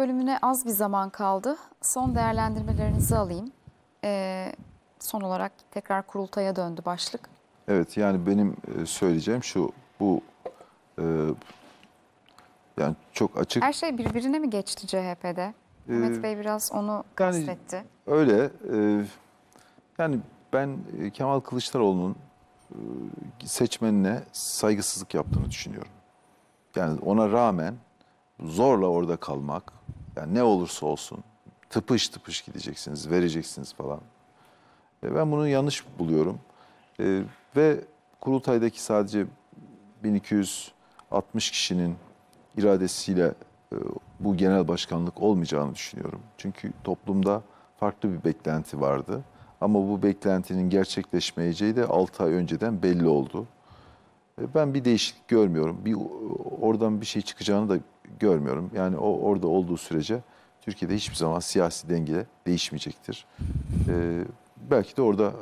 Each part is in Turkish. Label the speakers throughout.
Speaker 1: bölümüne az bir zaman kaldı. Son değerlendirmelerinizi alayım. Ee, son olarak tekrar kurultaya döndü başlık.
Speaker 2: Evet yani benim e, söyleyeceğim şu bu e, yani çok açık. Her
Speaker 1: şey birbirine mi geçti CHP'de? Ee, Mehmet Bey biraz onu yani, kastetti.
Speaker 2: Öyle e, yani ben e, Kemal Kılıçdaroğlu'nun e, seçmenine saygısızlık yaptığını düşünüyorum. Yani ona rağmen zorla orada kalmak, yani ne olursa olsun tıpış tıpış gideceksiniz, vereceksiniz falan. E, ben bunu yanlış buluyorum. E, ve kurultaydaki sadece 1260 kişinin iradesiyle e, bu genel başkanlık olmayacağını düşünüyorum. Çünkü toplumda farklı bir beklenti vardı. Ama bu beklentinin gerçekleşmeyeceği de 6 ay önceden belli oldu. E, ben bir değişiklik görmüyorum. Bir oradan bir şey çıkacağını da görmüyorum. Yani o orada olduğu sürece Türkiye'de hiçbir zaman siyasi denge değişmeyecektir. E, belki de orada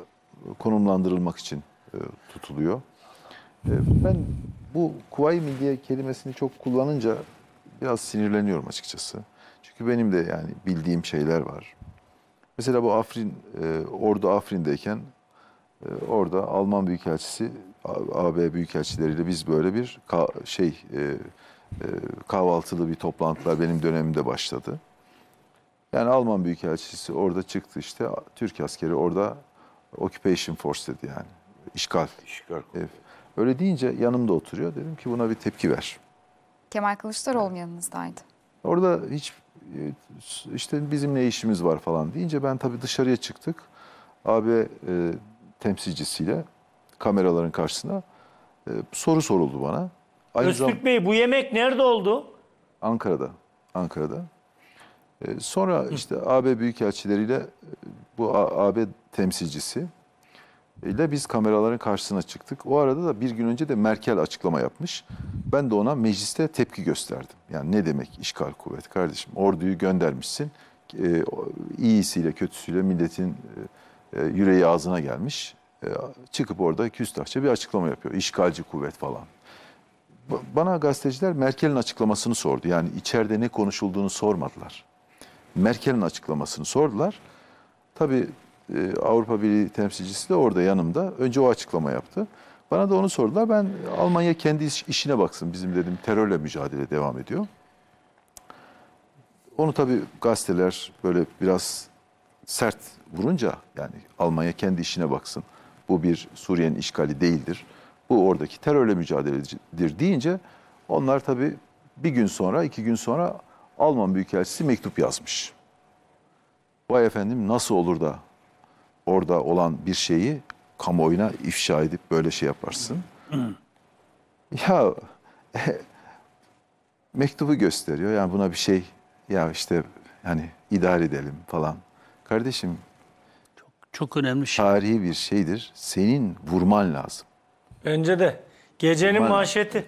Speaker 2: konumlandırılmak için e, tutuluyor. E, ben bu Kuvayi Milliye kelimesini çok kullanınca biraz sinirleniyorum açıkçası. Çünkü benim de yani bildiğim şeyler var. Mesela bu Afrin, e, ordu Afrin'deyken e, orada Alman Büyükelçisi, AB Büyükelçileriyle biz böyle bir şey e, ee, kahvaltılı bir toplantılar benim dönemimde başladı. Yani Alman Büyükelçisi orada çıktı işte Türk askeri orada occupation force dedi yani. İşgal. İşgal. Evet. Öyle deyince yanımda oturuyor. Dedim ki buna bir tepki ver.
Speaker 1: Kemal Kılıçdaroğlu evet. yanınızdaydı.
Speaker 2: Orada hiç e, işte bizim ne işimiz var falan deyince ben tabii dışarıya çıktık. abi e, temsilcisiyle kameraların karşısına e, soru soruldu bana. Aynı Öztürk zaman,
Speaker 1: Bey bu yemek nerede oldu?
Speaker 2: Ankara'da. Ankara'da. Ee, sonra Hı. işte AB büyükelçileriyle e, bu AB temsilcisi e, ile biz kameraların karşısına çıktık. O arada da bir gün önce de Merkel açıklama yapmış. Ben de ona mecliste tepki gösterdim. Yani ne demek işgal kuvvet kardeşim? Orduyu göndermişsin. E, iyisiyle kötüsüyle milletin e, e, yüreği ağzına gelmiş. E, çıkıp orada küstahça bir açıklama yapıyor. İşgalci kuvvet falan. Bana gazeteciler Merkel'in açıklamasını sordu. Yani içeride ne konuşulduğunu sormadılar. Merkel'in açıklamasını sordular. Tabii e, Avrupa Birliği temsilcisi de orada yanımda. Önce o açıklama yaptı. Bana da onu sordular. Ben Almanya kendi işine baksın. Bizim dedim terörle mücadele devam ediyor. Onu tabii gazeteler böyle biraz sert vurunca yani Almanya kendi işine baksın. Bu bir Suriye'nin işgali değildir bu oradaki terörle mücadeledir deyince onlar tabii bir gün sonra, iki gün sonra Alman Büyükelçisi mektup yazmış. Vay efendim nasıl olur da orada olan bir şeyi kamuoyuna ifşa edip böyle şey yaparsın. ya mektubu gösteriyor. Yani buna bir şey ya işte hani idare edelim falan. Kardeşim çok çok önemli şey. Tarihi bir şeydir. Senin vurman lazım.
Speaker 1: Önce de. Gecenin Vurman- manşeti.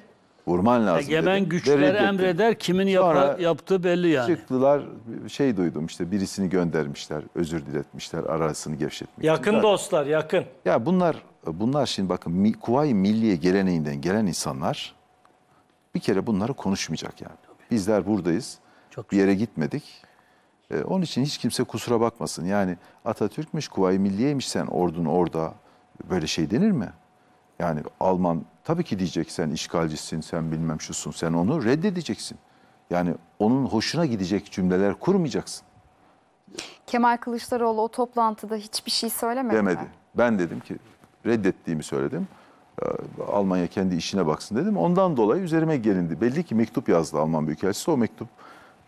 Speaker 2: Vurman lazım Egemen dedi. güçler reddetti. emreder
Speaker 1: kimin yapa- Sonra yaptığı belli yani.
Speaker 2: Çıktılar şey duydum işte birisini göndermişler, özür diletmişler, arasını gevşetmişler. Yakın dostlar yakın. Ya bunlar bunlar şimdi bakın mi- Kuvayi Milliye geleneğinden gelen insanlar bir kere bunları konuşmayacak yani. Bizler buradayız. Çok bir yere gitmedik. Ee, onun için hiç kimse kusura bakmasın. Yani Atatürk'müş, Kuvayi Milliye'ymiş sen ordun orada. Böyle şey denir mi? Yani Alman tabii ki diyecek sen işgalcisin, sen bilmem şusun, sen onu reddedeceksin. Yani onun hoşuna gidecek cümleler kurmayacaksın.
Speaker 1: Kemal Kılıçdaroğlu o toplantıda hiçbir şey söylemedi Demedi. Mi?
Speaker 2: Ben dedim ki reddettiğimi söyledim. Ee, Almanya kendi işine baksın dedim. Ondan dolayı üzerime gelindi. Belli ki mektup yazdı Alman Büyükelçisi. O mektup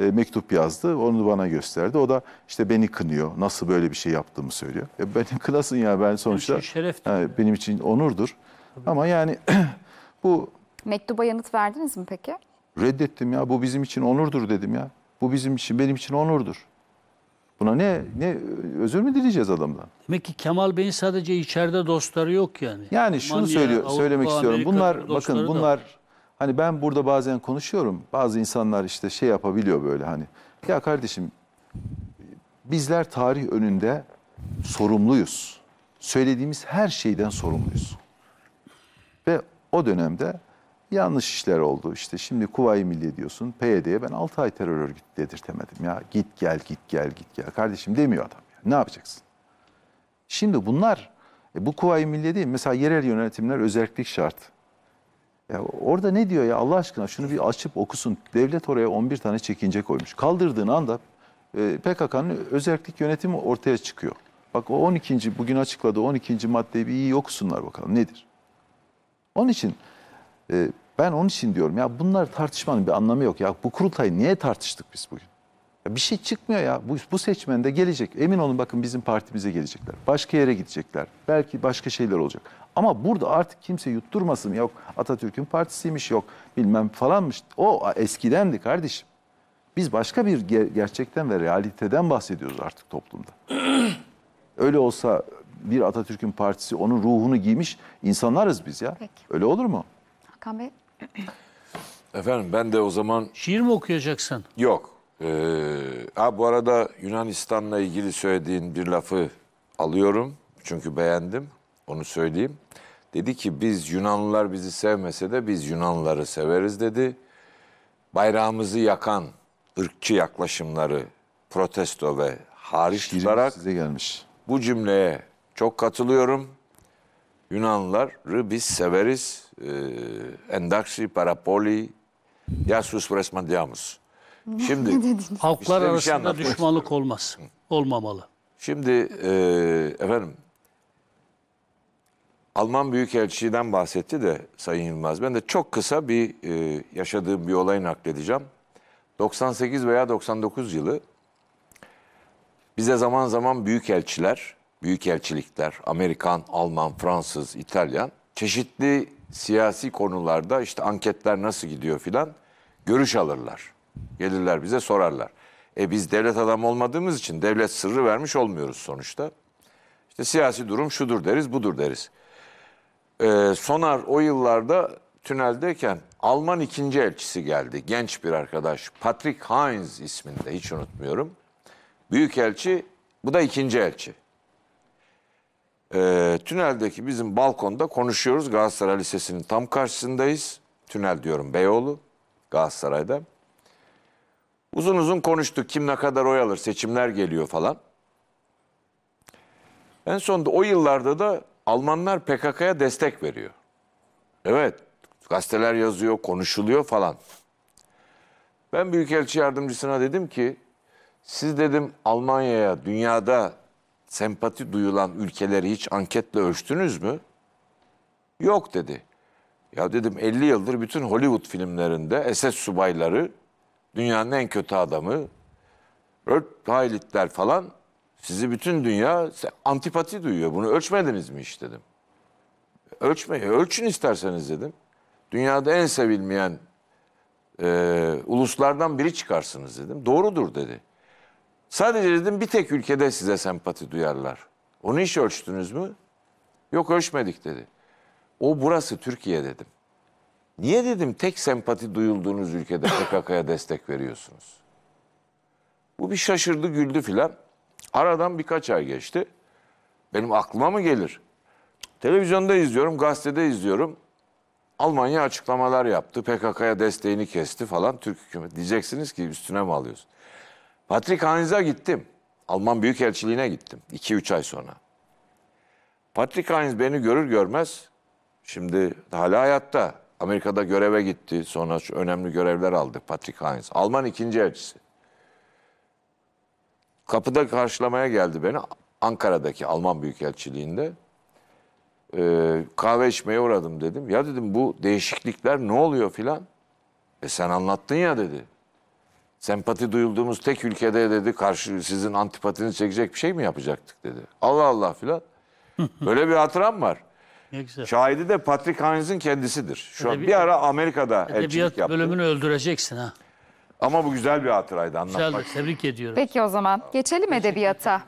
Speaker 2: e, mektup yazdı. Onu bana gösterdi. O da işte beni kınıyor. Nasıl böyle bir şey yaptığımı söylüyor. E, beni kınasın ya ben sonuçta. Benim için şereftir. He, benim için onurdur. Ama yani bu...
Speaker 1: Mektuba yanıt verdiniz mi peki?
Speaker 2: Reddettim ya bu bizim için onurdur dedim ya. Bu bizim için benim için onurdur. Buna ne ne özür mü dileyeceğiz adamdan?
Speaker 1: Demek ki Kemal Bey'in sadece içeride dostları yok yani. Yani şunu Almanya, söylüyor Avrupa, söylemek istiyorum. bunlar bakın bunlar
Speaker 2: hani ben burada bazen konuşuyorum. Bazı insanlar işte şey yapabiliyor böyle hani. Ya kardeşim bizler tarih önünde sorumluyuz. Söylediğimiz her şeyden sorumluyuz o dönemde yanlış işler oldu. İşte şimdi Kuvayi Milli diyorsun PYD'ye ben 6 ay terör örgütü dedirtemedim ya. Git gel git gel git gel. Kardeşim demiyor adam. Ya. Ne yapacaksın? Şimdi bunlar e, bu Kuvayi Milli değil. Mesela yerel yönetimler özellik şart. Ya orada ne diyor ya Allah aşkına şunu bir açıp okusun. Devlet oraya 11 tane çekince koymuş. Kaldırdığın anda e, PKK'nın özellik yönetimi ortaya çıkıyor. Bak o 12. bugün açıkladığı 12. maddeyi bir iyi okusunlar bakalım nedir? Onun için e, ben onun için diyorum ya bunlar tartışmanın bir anlamı yok ya. Bu kurultayı niye tartıştık biz bugün? Ya bir şey çıkmıyor ya. Bu, bu seçmen de gelecek. Emin olun bakın bizim partimize gelecekler. Başka yere gidecekler. Belki başka şeyler olacak. Ama burada artık kimse yutturmasın. Yok Atatürk'ün partisiymiş yok bilmem falanmış. O eskidendi kardeşim. Biz başka bir ger gerçekten ve realiteden bahsediyoruz artık toplumda. Öyle olsa bir Atatürk'ün partisi onun ruhunu giymiş insanlarız biz ya. Peki. Öyle olur mu?
Speaker 1: Hakan Bey. Efendim ben de o zaman... Şiir mi okuyacaksın? Yok. Ee, ha, bu arada Yunanistan'la ilgili söylediğin bir lafı alıyorum. Çünkü beğendim. Onu söyleyeyim. Dedi ki biz Yunanlılar bizi sevmese de biz Yunanlıları severiz dedi. Bayrağımızı yakan ırkçı yaklaşımları protesto ve hariç Şiirim tutarak size gelmiş. bu cümleye çok katılıyorum. Yunanlıları biz severiz. E, ee, endaksi, parapoli, yasus resmandiyamus. Şimdi halklar şey arasında şey düşmanlık olmaz. Olmamalı. Şimdi e, efendim Alman Büyükelçisi'den bahsetti de Sayın Yılmaz. Ben de çok kısa bir e, yaşadığım bir olayı nakledeceğim. 98 veya 99 yılı bize zaman zaman büyükelçiler büyükelçilikler, Amerikan, Alman, Fransız, İtalyan çeşitli siyasi konularda işte anketler nasıl gidiyor filan görüş alırlar. Gelirler bize sorarlar. E biz devlet adamı olmadığımız için devlet sırrı vermiş olmuyoruz sonuçta. İşte siyasi durum şudur deriz, budur deriz. Ee, Sonar o yıllarda tüneldeyken Alman ikinci elçisi geldi. Genç bir arkadaş. Patrick Heinz isminde hiç unutmuyorum. Büyük elçi, bu da ikinci elçi. E, tüneldeki bizim balkonda konuşuyoruz. Galatasaray Lisesi'nin tam karşısındayız. Tünel diyorum Beyoğlu, Galatasaray'da. Uzun uzun konuştuk. Kim ne kadar oy alır, seçimler geliyor falan. En sonunda o yıllarda da Almanlar PKK'ya destek veriyor. Evet, gazeteler yazıyor, konuşuluyor falan. Ben Büyükelçi Yardımcısına dedim ki, siz dedim Almanya'ya dünyada sempati duyulan ülkeleri hiç anketle ölçtünüz mü? Yok dedi. Ya dedim 50 yıldır bütün Hollywood filmlerinde SS subayları, dünyanın en kötü adamı, Rört Pailitler falan sizi bütün dünya antipati duyuyor. Bunu ölçmediniz mi hiç dedim. Ölçme, e, ölçün isterseniz dedim. Dünyada en sevilmeyen e, uluslardan biri çıkarsınız dedim. Doğrudur dedi. Sadece dedim bir tek ülkede size sempati duyarlar. Onu hiç ölçtünüz mü? Yok ölçmedik dedi. O burası Türkiye dedim. Niye dedim tek sempati duyulduğunuz ülkede PKK'ya destek veriyorsunuz? Bu bir şaşırdı güldü filan. Aradan birkaç ay geçti. Benim aklıma mı gelir? Televizyonda izliyorum, gazetede izliyorum. Almanya açıklamalar yaptı. PKK'ya desteğini kesti falan Türk hükümeti. Diyeceksiniz ki üstüne mi alıyorsun? Patrikhanez'e gittim. Alman Büyükelçiliğine gittim 2-3 ay sonra. Patrikhanez beni görür görmez, şimdi hala hayatta. Amerika'da göreve gitti, sonra şu önemli görevler aldı Patrikhanez. Alman ikinci elçisi. Kapıda karşılamaya geldi beni Ankara'daki Alman Büyükelçiliğinde. Ee, kahve içmeye uğradım dedim. Ya dedim bu değişiklikler ne oluyor filan? E sen anlattın ya dedi sempati duyulduğumuz tek ülkede dedi karşı sizin antipatinizi çekecek bir şey mi yapacaktık dedi. Allah Allah filan. Böyle bir hatıram var. Ne güzel. Şahidi de Patrick Haines'in kendisidir. Şu an bir ara Amerika'da elçilik yaptı. bölümünü öldüreceksin ha. Ama bu güzel bir hatıraydı anlatmak. Güzeldi. Tebrik ediyorum. Peki o zaman geçelim edebiyata.